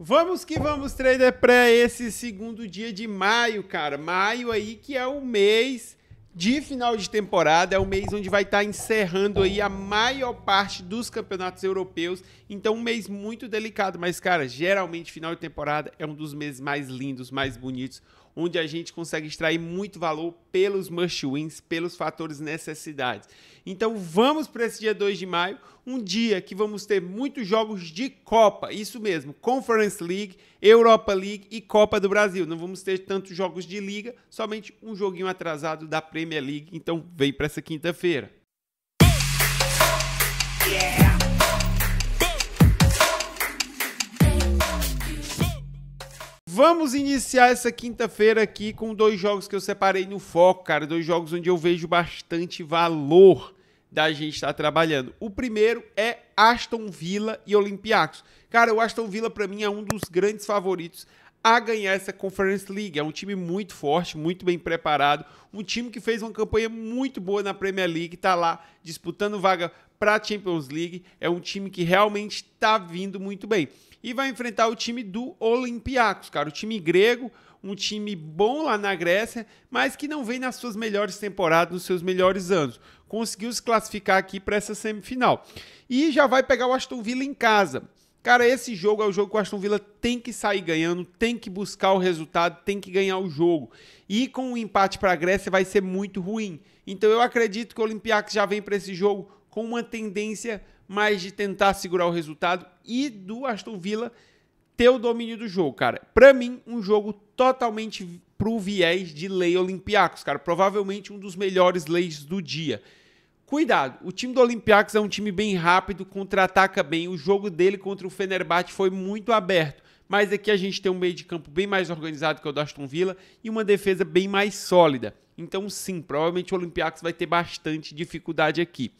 Vamos que vamos, Trader Pré, esse segundo dia de maio, cara. Maio aí que é o mês de final de temporada, é o mês onde vai estar tá encerrando aí a maior parte dos campeonatos europeus. Então, um mês muito delicado, mas, cara, geralmente final de temporada é um dos meses mais lindos, mais bonitos, onde a gente consegue extrair muito valor pelos must wins, pelos fatores necessidades. Então vamos para esse dia 2 de maio, um dia que vamos ter muitos jogos de Copa, isso mesmo, Conference League, Europa League e Copa do Brasil. Não vamos ter tantos jogos de liga, somente um joguinho atrasado da Premier League. Então vem para essa quinta-feira. Yeah. Vamos iniciar essa quinta-feira aqui com dois jogos que eu separei no foco, cara. Dois jogos onde eu vejo bastante valor da gente estar tá trabalhando. O primeiro é Aston Villa e Olympiacos. Cara, o Aston Villa para mim é um dos grandes favoritos a ganhar essa Conference League. É um time muito forte, muito bem preparado, um time que fez uma campanha muito boa na Premier League, está lá disputando vaga para a Champions League. É um time que realmente está vindo muito bem e vai enfrentar o time do Olympiacos, cara, o time grego, um time bom lá na Grécia, mas que não vem nas suas melhores temporadas, nos seus melhores anos. Conseguiu se classificar aqui para essa semifinal. E já vai pegar o Aston Villa em casa. Cara, esse jogo é o jogo que o Aston Villa tem que sair ganhando, tem que buscar o resultado, tem que ganhar o jogo. E com o um empate para a Grécia vai ser muito ruim. Então eu acredito que o Olympiacos já vem para esse jogo com uma tendência mais de tentar segurar o resultado e do Aston Villa ter o domínio do jogo, cara. Para mim, um jogo totalmente pro viés de lei Olympiacos, cara. Provavelmente um dos melhores leis do dia. Cuidado, o time do Olympiacos é um time bem rápido, contra-ataca bem. O jogo dele contra o Fenerbahçe foi muito aberto. Mas aqui a gente tem um meio de campo bem mais organizado que é o do Aston Villa e uma defesa bem mais sólida. Então, sim, provavelmente o Olympiacos vai ter bastante dificuldade aqui.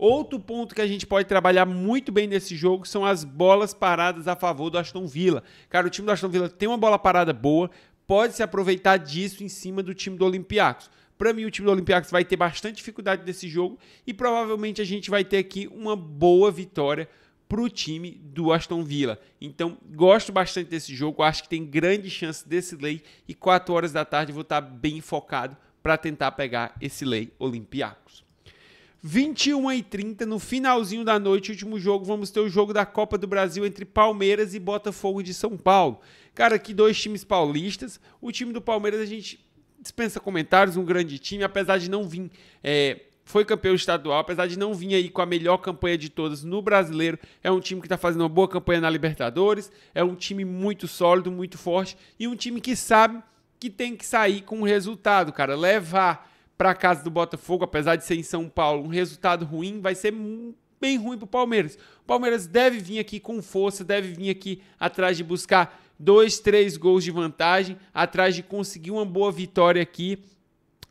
Outro ponto que a gente pode trabalhar muito bem nesse jogo são as bolas paradas a favor do Aston Villa. Cara, o time do Aston Villa tem uma bola parada boa, pode se aproveitar disso em cima do time do Olympiacos. Para mim, o time do Olympiacos vai ter bastante dificuldade nesse jogo e provavelmente a gente vai ter aqui uma boa vitória para o time do Aston Villa. Então, gosto bastante desse jogo, acho que tem grande chance desse lei e 4 horas da tarde vou estar bem focado para tentar pegar esse lei Olympiacos. 21h30, no finalzinho da noite, último jogo, vamos ter o jogo da Copa do Brasil entre Palmeiras e Botafogo de São Paulo. Cara, que dois times paulistas. O time do Palmeiras a gente dispensa comentários, um grande time, apesar de não vir. É, foi campeão estadual, apesar de não vir aí com a melhor campanha de todas no brasileiro, é um time que está fazendo uma boa campanha na Libertadores, é um time muito sólido, muito forte e um time que sabe que tem que sair com o resultado, cara. Levar para casa do Botafogo, apesar de ser em São Paulo, um resultado ruim vai ser bem ruim para o Palmeiras. O Palmeiras deve vir aqui com força, deve vir aqui atrás de buscar dois, três gols de vantagem, atrás de conseguir uma boa vitória aqui,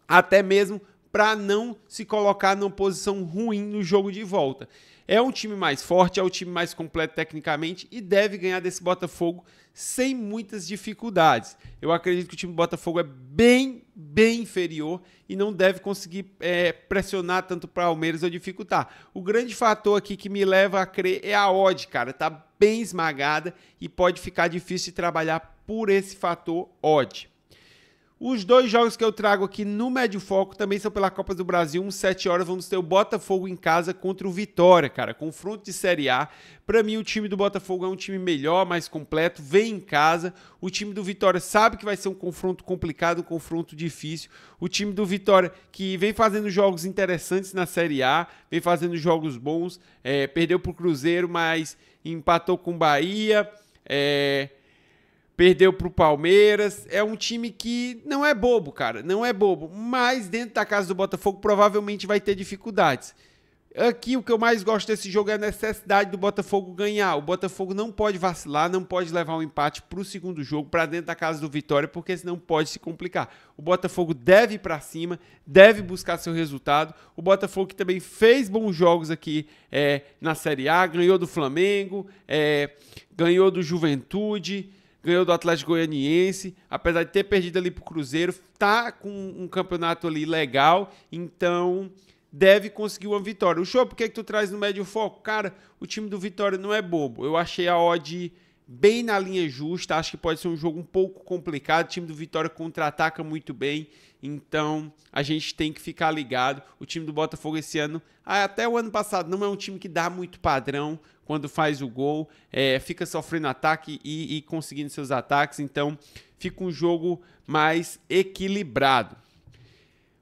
até mesmo para não se colocar numa posição ruim no jogo de volta. É um time mais forte, é o um time mais completo tecnicamente e deve ganhar desse Botafogo sem muitas dificuldades. Eu acredito que o time do Botafogo é bem, bem inferior e não deve conseguir é, pressionar tanto para o Palmeiras ou dificultar. O grande fator aqui que me leva a crer é a odd, cara. Tá bem esmagada e pode ficar difícil de trabalhar por esse fator odd. Os dois jogos que eu trago aqui no Médio Foco também são pela Copa do Brasil, Umas 7 horas vamos ter o Botafogo em casa contra o Vitória, cara. Confronto de Série A. Para mim o time do Botafogo é um time melhor, mais completo, vem em casa. O time do Vitória sabe que vai ser um confronto complicado, um confronto difícil. O time do Vitória que vem fazendo jogos interessantes na Série A, vem fazendo jogos bons, é, perdeu para o Cruzeiro, mas empatou com o Bahia, é, perdeu para o Palmeiras. É um time que não é bobo, cara, não é bobo, mas dentro da casa do Botafogo provavelmente vai ter dificuldades. Aqui o que eu mais gosto desse jogo é a necessidade do Botafogo ganhar. O Botafogo não pode vacilar, não pode levar um empate para o segundo jogo, para dentro da casa do Vitória, porque senão pode se complicar. O Botafogo deve ir para cima, deve buscar seu resultado. O Botafogo que também fez bons jogos aqui é, na Série A, ganhou do Flamengo, é, ganhou do Juventude, ganhou do Atlético Goianiense, apesar de ter perdido ali pro Cruzeiro, tá com um campeonato ali legal, então deve conseguir uma vitória. O show, por que, é que tu traz no médio foco? Cara, o time do Vitória não é bobo. Eu achei a odd bem na linha justa. Acho que pode ser um jogo um pouco complicado. O time do Vitória contra-ataca muito bem. Então a gente tem que ficar ligado. O time do Botafogo esse ano, ah, até o ano passado, não é um time que dá muito padrão quando faz o gol, é, fica sofrendo ataque e, e conseguindo seus ataques. Então fica um jogo mais equilibrado.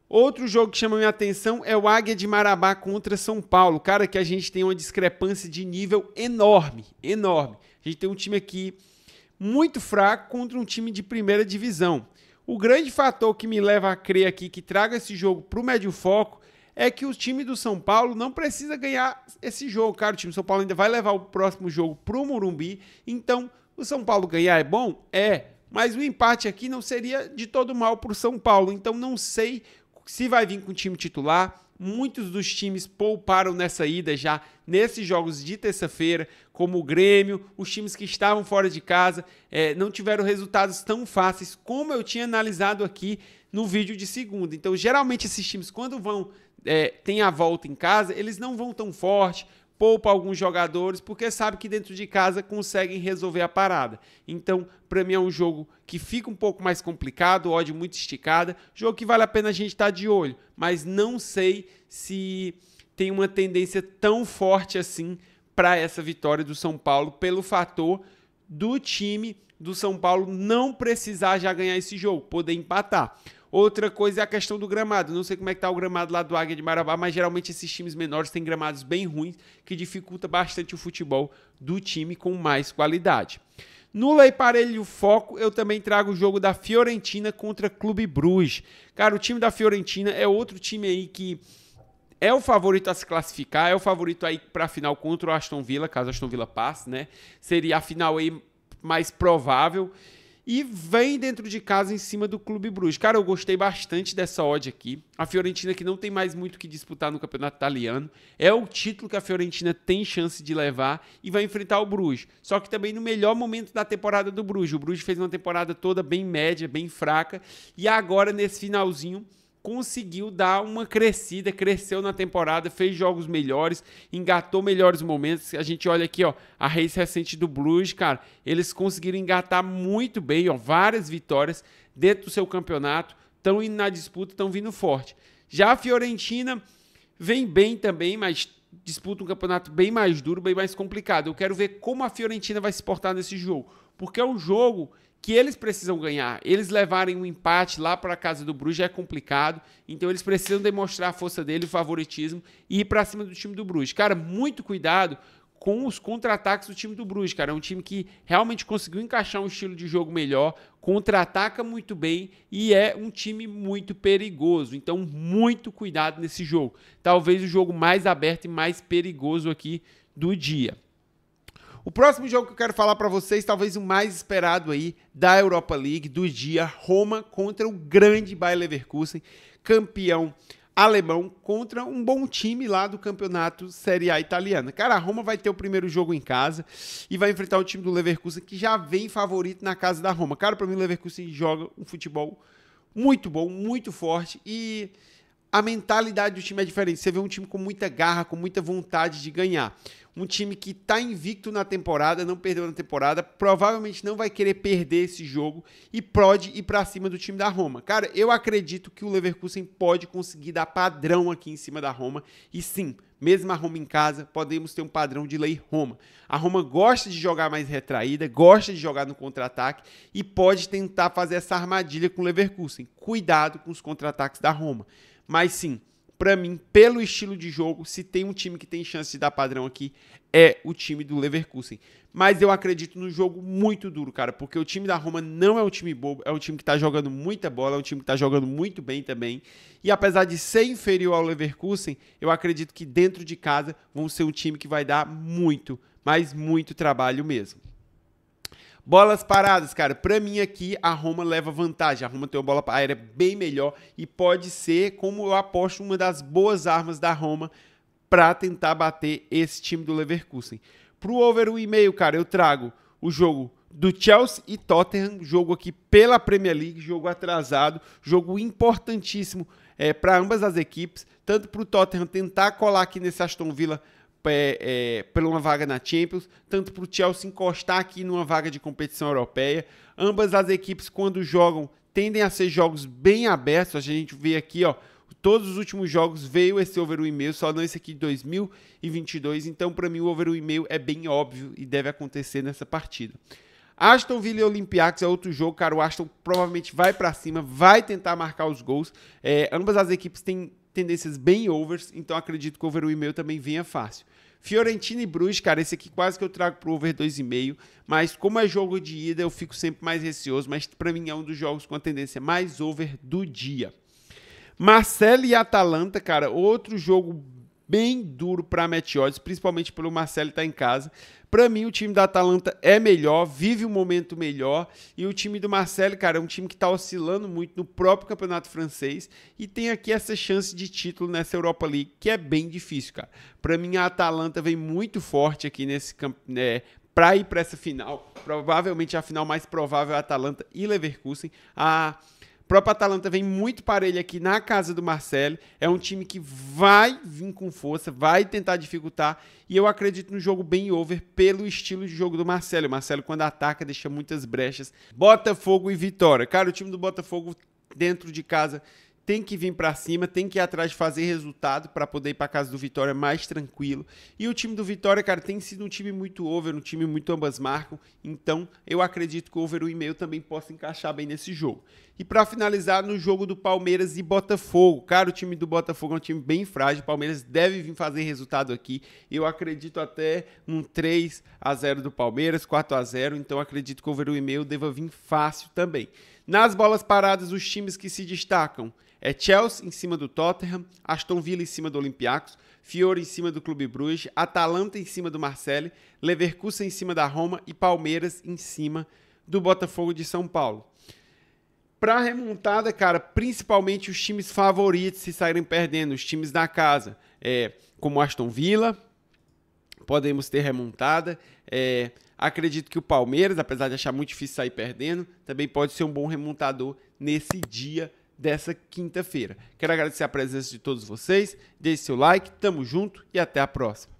Outro jogo que chama minha atenção é o Águia de Marabá contra São Paulo. Cara, que a gente tem uma discrepância de nível enorme, enorme. A gente tem um time aqui muito fraco contra um time de primeira divisão. O grande fator que me leva a crer aqui que traga esse jogo para o médio foco é que o time do São Paulo não precisa ganhar esse jogo, cara. O time do São Paulo ainda vai levar o próximo jogo para o Morumbi. Então, o São Paulo ganhar é bom? É. Mas o empate aqui não seria de todo mal para o São Paulo. Então, não sei se vai vir com time titular. Muitos dos times pouparam nessa ida já nesses jogos de terça-feira, como o Grêmio, os times que estavam fora de casa, é, não tiveram resultados tão fáceis como eu tinha analisado aqui no vídeo de segunda. Então, geralmente, esses times, quando vão, é, tem a volta em casa, eles não vão tão forte, poupa alguns jogadores, porque sabe que dentro de casa conseguem resolver a parada. Então, para mim é um jogo que fica um pouco mais complicado, odd muito esticada, jogo que vale a pena a gente estar tá de olho, mas não sei se tem uma tendência tão forte assim para essa vitória do São Paulo pelo fator do time do São Paulo não precisar já ganhar esse jogo, poder empatar. Outra coisa é a questão do gramado. Não sei como é que tá o gramado lá do Águia de Marabá, mas geralmente esses times menores têm gramados bem ruins, que dificulta bastante o futebol do time com mais qualidade. No Lei Parelho Foco, eu também trago o jogo da Fiorentina contra Clube Bruges. Cara, o time da Fiorentina é outro time aí que é o favorito a se classificar, é o favorito aí para a final contra o Aston Villa, caso o Aston Villa passe, né? Seria a final aí mais provável e vem dentro de casa em cima do Clube Bruges. Cara, eu gostei bastante dessa odd aqui. A Fiorentina que não tem mais muito que disputar no campeonato italiano, é o título que a Fiorentina tem chance de levar e vai enfrentar o Bruges. Só que também no melhor momento da temporada do Bruges. O Bruges fez uma temporada toda bem média, bem fraca e agora nesse finalzinho conseguiu dar uma crescida, cresceu na temporada, fez jogos melhores, engatou melhores momentos. A gente olha aqui, ó, a race recente do Blues, cara, eles conseguiram engatar muito bem, ó, várias vitórias dentro do seu campeonato, estão indo na disputa, estão vindo forte. Já a Fiorentina vem bem também, mas disputa um campeonato bem mais duro, bem mais complicado. Eu quero ver como a Fiorentina vai se portar nesse jogo, porque é um jogo que eles precisam ganhar. Eles levarem um empate lá para a casa do Bruges é complicado, então eles precisam demonstrar a força dele, o favoritismo e ir para cima do time do Bruges. Cara, muito cuidado com os contra-ataques do time do Bruges, cara. É um time que realmente conseguiu encaixar um estilo de jogo melhor, contra-ataca muito bem e é um time muito perigoso. Então, muito cuidado nesse jogo. Talvez o jogo mais aberto e mais perigoso aqui do dia. O próximo jogo que eu quero falar para vocês, talvez o mais esperado aí da Europa League do dia, Roma contra o grande Bayer Leverkusen, campeão alemão contra um bom time lá do campeonato Série A italiana. Cara, a Roma vai ter o primeiro jogo em casa e vai enfrentar o time do Leverkusen que já vem favorito na casa da Roma. Cara, para mim o Leverkusen joga um futebol muito bom, muito forte e a mentalidade do time é diferente. Você vê um time com muita garra, com muita vontade de ganhar um time que está invicto na temporada, não perdeu na temporada, provavelmente não vai querer perder esse jogo e pode ir para cima do time da Roma. Cara, eu acredito que o Leverkusen pode conseguir dar padrão aqui em cima da Roma e sim, mesmo a Roma em casa, podemos ter um padrão de lei Roma. A Roma gosta de jogar mais retraída, gosta de jogar no contra-ataque e pode tentar fazer essa armadilha com o Leverkusen. Cuidado com os contra-ataques da Roma. Mas sim, para mim, pelo estilo de jogo, se tem um time que tem chance de dar padrão aqui, é o time do Leverkusen. Mas eu acredito no jogo muito duro, cara, porque o time da Roma não é um time bobo, é um time que tá jogando muita bola, é um time que tá jogando muito bem também. E apesar de ser inferior ao Leverkusen, eu acredito que dentro de casa vão ser um time que vai dar muito, mas muito trabalho mesmo. Bolas paradas, cara. Para mim aqui, a Roma leva vantagem. A Roma tem uma bola aérea bem melhor e pode ser, como eu aposto, uma das boas armas da Roma para tentar bater esse time do Leverkusen. Pro over 1,5, cara, eu trago o jogo do Chelsea e Tottenham, jogo aqui pela Premier League, jogo atrasado, jogo importantíssimo é, eh, para ambas as equipes, tanto para o Tottenham tentar colar aqui nesse Aston Villa é, é, uma vaga na Champions, tanto para o Chelsea encostar aqui numa vaga de competição europeia. Ambas as equipes, quando jogam, tendem a ser jogos bem abertos. A gente vê aqui, ó, todos os últimos jogos veio esse over 1,5, só não esse aqui de 2022. Então, para mim, o over 1,5 é bem óbvio e deve acontecer nessa partida. Aston Villa e Olympiacos é outro jogo, cara. O Aston provavelmente vai para cima, vai tentar marcar os gols. É, ambas as equipes têm tendências bem overs, então acredito que o over 1,5 também venha fácil. Fiorentina e Bruges, cara, esse aqui quase que eu trago pro over 2,5, mas como é jogo de ida, eu fico sempre mais receoso, mas para mim é um dos jogos com a tendência mais over do dia. Marcelo e Atalanta, cara, outro jogo bem duro para a principalmente pelo Marcelo estar tá em casa. Para mim, o time da Atalanta é melhor, vive um momento melhor. E o time do Marcelo, cara, é um time que está oscilando muito no próprio campeonato francês e tem aqui essa chance de título nessa Europa League, que é bem difícil, cara. Para mim, a Atalanta vem muito forte aqui nesse É, né, para ir para essa final, provavelmente a final mais provável é a Atalanta e Leverkusen. A o próprio Atalanta vem muito parelho aqui na casa do Marcelo. É um time que vai vir com força, vai tentar dificultar. E eu acredito no jogo bem over pelo estilo de jogo do Marcelo. O Marcelo, quando ataca, deixa muitas brechas. Botafogo e Vitória. Cara, o time do Botafogo dentro de casa tem que vir para cima, tem que ir atrás de fazer resultado para poder ir para casa do Vitória mais tranquilo. E o time do Vitória, cara, tem sido um time muito over, um time muito ambas marcam. Então, eu acredito que o over 1,5 também possa encaixar bem nesse jogo. E para finalizar, no jogo do Palmeiras e Botafogo. Cara, o time do Botafogo é um time bem frágil. O Palmeiras deve vir fazer resultado aqui. Eu acredito até um 3 a 0 do Palmeiras, 4 a 0, então acredito que o over 1,5 deva vir fácil também. Nas bolas paradas, os times que se destacam é Chelsea em cima do Tottenham, Aston Villa em cima do Olympiacos, Fiore em cima do Clube Bruges, Atalanta em cima do Marseille, Leverkusen em cima da Roma e Palmeiras em cima do Botafogo de São Paulo. Para remontada, cara, principalmente os times favoritos se saírem perdendo, os times da casa, é, como Aston Villa, podemos ter remontada. É, acredito que o Palmeiras, apesar de achar muito difícil sair perdendo, também pode ser um bom remontador nesse dia dessa quinta-feira. Quero agradecer a presença de todos vocês, deixe seu like, tamo junto e até a próxima.